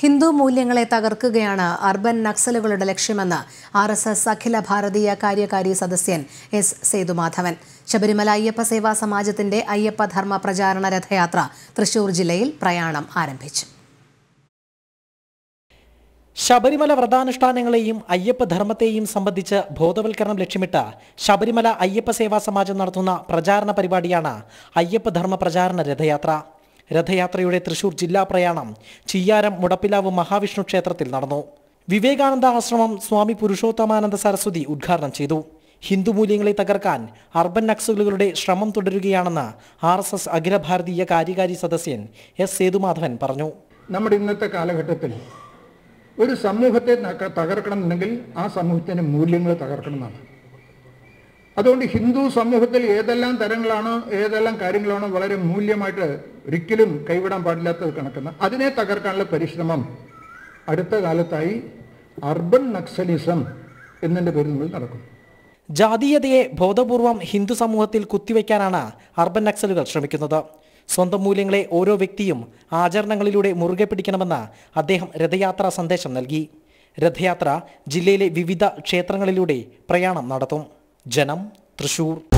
ഹിന്ദു മൂല്യങ്ങളെ തകർക്കുകയാണ് അർബൻ നക്സലുകളുടെ ലക്ഷ്യമെന്ന് R S S അഖില ഭാരതീയ കാര്യകാരി സദസ്യൻ എസ് സേതുമാധവൻ ശബരിമല അയ്യപ്പ സേവാ സമാജത്തിന്റെ അയ്യപ്പ ധർമ്മ പ്രചാരണ രഥയാത്ര തൃശൂർ ജില്ലയിൽ പ്രയാണം ആരംഭിച്ചു ശബരിമല വ്രതാനുഷ്ഠാനങ്ങളെയും അയ്യപ്പ ധർമ്മത്തെയും സംബന്ധിച്ച് ബോധവൽക്കരണം ലക്ഷ്യമിട്ട് ശബരിമല അയ്യപ്പ സേവാ സമാജം നടത്തുന്ന പ്രചാരണ പരിപാടിയാണ് അയ്യപ്പ ധർമ്മ പ്രചാരണ രഥയാത്ര രഥയാത്രയുടെ തൃശൂർ ജില്ലാ പ്രയാണം ചിയ്യാരം മുടപ്പിലാവ് മഹാവിഷ്ണു ക്ഷേത്രത്തിൽ നടന്നു വിവേകാനന്ദ ആശ്രമം സ്വാമി പുരുഷോത്തമാനന്ദ സരസ്വതി ഉദ്ഘാടനം ചെയ്തു ഹിന്ദു മൂല്യങ്ങളെ തകർക്കാൻ അർബൻ നക്സലുകളുടെ ശ്രമം തുടരുകയാണെന്ന് ആർ എസ് എസ് അഖിലഭാരതീയ ഭാരതീയ കാര്യകാരി സദസ്യൻ എസ് സേതുമാധവൻ പറഞ്ഞു നമ്മുടെ ഇന്നത്തെ കാലഘട്ടത്തിൽ ഒരു സമൂഹത്തെ തകർക്കണമെന്നുണ്ടെങ്കിൽ ആ സമൂഹത്തിന്റെ മൂല്യങ്ങൾ തകർക്കണമെന്നാണ് അതുകൊണ്ട് ഹിന്ദു സമൂഹത്തിൽ ഏതെല്ലാം തരങ്ങളാണോ ഏതെല്ലാം കാര്യങ്ങളാണോ വളരെ മൂല്യമായിട്ട് ഒരിക്കലും കൈവിടാൻ പാടില്ലാത്തത് കണക്കുന്ന അതിനെ തകർക്കാനുള്ള പരിശ്രമം അടുത്ത കാലത്തായി അർബൻ നക്സലിസം എന്നതിൻ്റെ പേരിൽ നമ്മൾ നടക്കും ജാതീയതയെ ബോധപൂർവം ഹിന്ദു സമൂഹത്തിൽ കുത്തിവെക്കാനാണ് അർബൻ നക്സലുകൾ ശ്രമിക്കുന്നത് സ്വന്തം മൂല്യങ്ങളെ ഓരോ വ്യക്തിയും ആചരണങ്ങളിലൂടെ മുറുകെ പിടിക്കണമെന്ന് അദ്ദേഹം രഥയാത്രാ സന്ദേശം നൽകി രഥയാത്ര ജില്ലയിലെ വിവിധ ക്ഷേത്രങ്ങളിലൂടെ പ്രയാണം നടത്തും ജനം തൃശൂർ